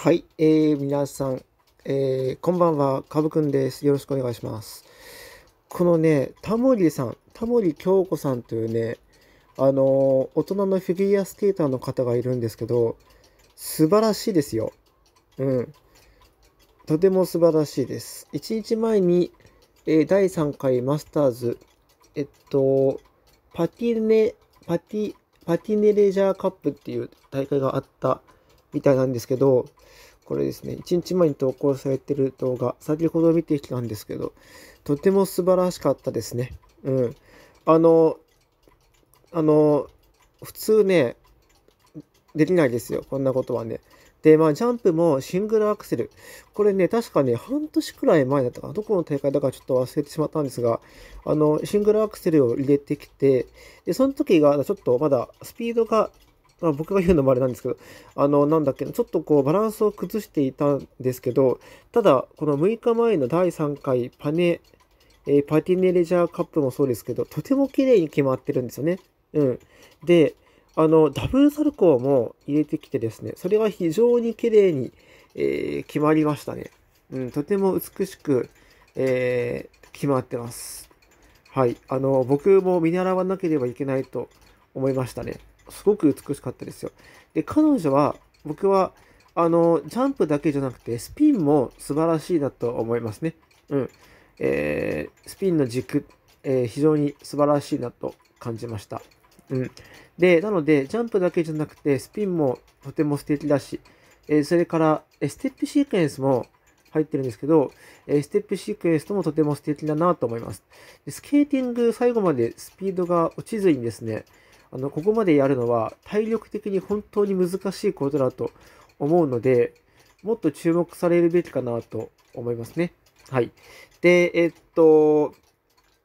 はい、えー、皆さん、えー、こんばんは、かぶくんです。よろしくお願いします。このね、タモリさん、タモリ京子さんというね、あのー、大人のフィギュアスケーターの方がいるんですけど、素晴らしいですよ。うん。とても素晴らしいです。1日前に、えー、第3回マスターズ、えっと、パティネ、パティ、パティネレジャーカップっていう大会があったみたいなんですけど、これですね、1日前に投稿されてる動画、先ほど見てきたんですけど、とても素晴らしかったですね。うん。あの、あの、普通ね、できないですよ、こんなことはね。で、まあ、ジャンプもシングルアクセル。これね、確かね、半年くらい前だったかな。どこの大会だかちょっと忘れてしまったんですが、あの、シングルアクセルを入れてきて、で、その時がちょっとまだスピードがまあ、僕が言うのもあれなんですけど、あの、なんだっけな、ちょっとこう、バランスを崩していたんですけど、ただ、この6日前の第3回パネ、えー、パティネレジャーカップもそうですけど、とても綺麗に決まってるんですよね。うん。で、あの、ダブルサルコーも入れてきてですね、それが非常に綺麗に、えー、決まりましたね。うん、とても美しく、えー、決まってます。はい。あの、僕も見習わなければいけないと思いましたね。すごく美しかったですよ。で、彼女は、僕は、あの、ジャンプだけじゃなくて、スピンも素晴らしいなと思いますね。うん。えー、スピンの軸、えー、非常に素晴らしいなと感じました。うん。で、なので、ジャンプだけじゃなくて、スピンもとても素敵だし、えー、それから、えステップシークエンスも入ってるんですけど、えステップシークエンスともとても素敵だなと思いますで。スケーティング、最後までスピードが落ちずにですね、あのここまでやるのは体力的に本当に難しいことだと思うので、もっと注目されるべきかなと思いますね。はい。で、えっと、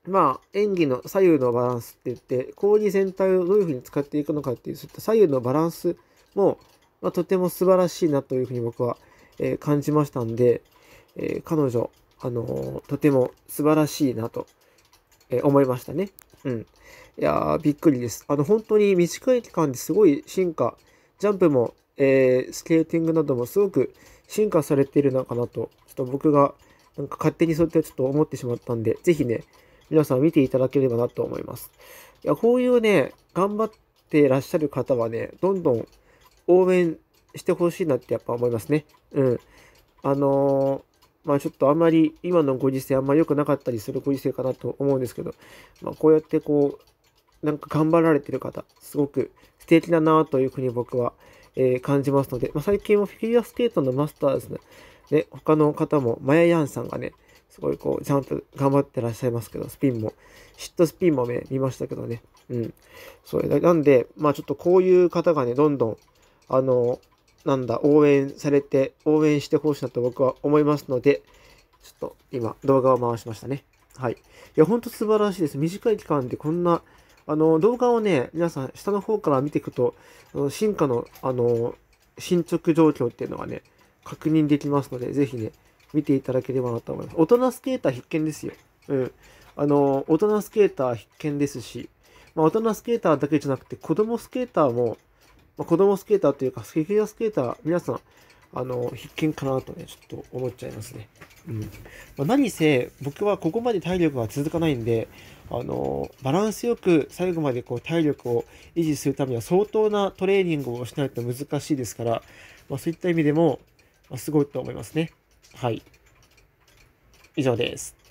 まあ、演技の左右のバランスって言って、氷全体をどういうふうに使っていくのかっていう、そういった左右のバランスも、まあ、とても素晴らしいなというふうに僕は、えー、感じましたんで、えー、彼女、あのー、とても素晴らしいなと、え思いましたね。うん。いやー、びっくりです。あの、本当に短い期間ですごい進化、ジャンプも、えー、スケーティングなどもすごく進化されているのかなと、ちょっと僕が、なんか勝手にそうやってちょっと思ってしまったんで、ぜひね、皆さん見ていただければなと思います。いや、こういうね、頑張っていらっしゃる方はね、どんどん応援してほしいなってやっぱ思いますね。うん。あのーまあちょっとあんまり今のご時世あんまり良くなかったりするご時世かなと思うんですけど、まあ、こうやってこう、なんか頑張られてる方、すごく素敵だなというふうに僕は、えー、感じますので、まあ、最近はフィギュアスケートのマスターですね、で、他の方も、マヤヤンさんがね、すごいこう、ジャンプ頑張ってらっしゃいますけど、スピンも、シットスピンもね、見ましたけどね。うん。それなんで、まあちょっとこういう方がね、どんどん、あの、なんだ、応援されて、応援してほしいなと僕は思いますので、ちょっと今、動画を回しましたね。はい。いや、ほんと素晴らしいです。短い期間でこんな、あの、動画をね、皆さん、下の方から見ていくと、進化の、あの、進捗状況っていうのがね、確認できますので、ぜひね、見ていただければなと思います。大人スケーター必見ですよ。うん。あの、大人スケーター必見ですし、まあ、大人スケーターだけじゃなくて、子供スケーターも、まあ、子供スケーターというか、フィギュアスケーター、皆さん、あの、必見かなとね、ちょっと思っちゃいますね。うん。まあ、何せ、僕はここまで体力が続かないんで、あの、バランスよく最後までこう体力を維持するためには相当なトレーニングをしないと難しいですから、まあ、そういった意味でも、ますごいと思いますね。はい。以上です。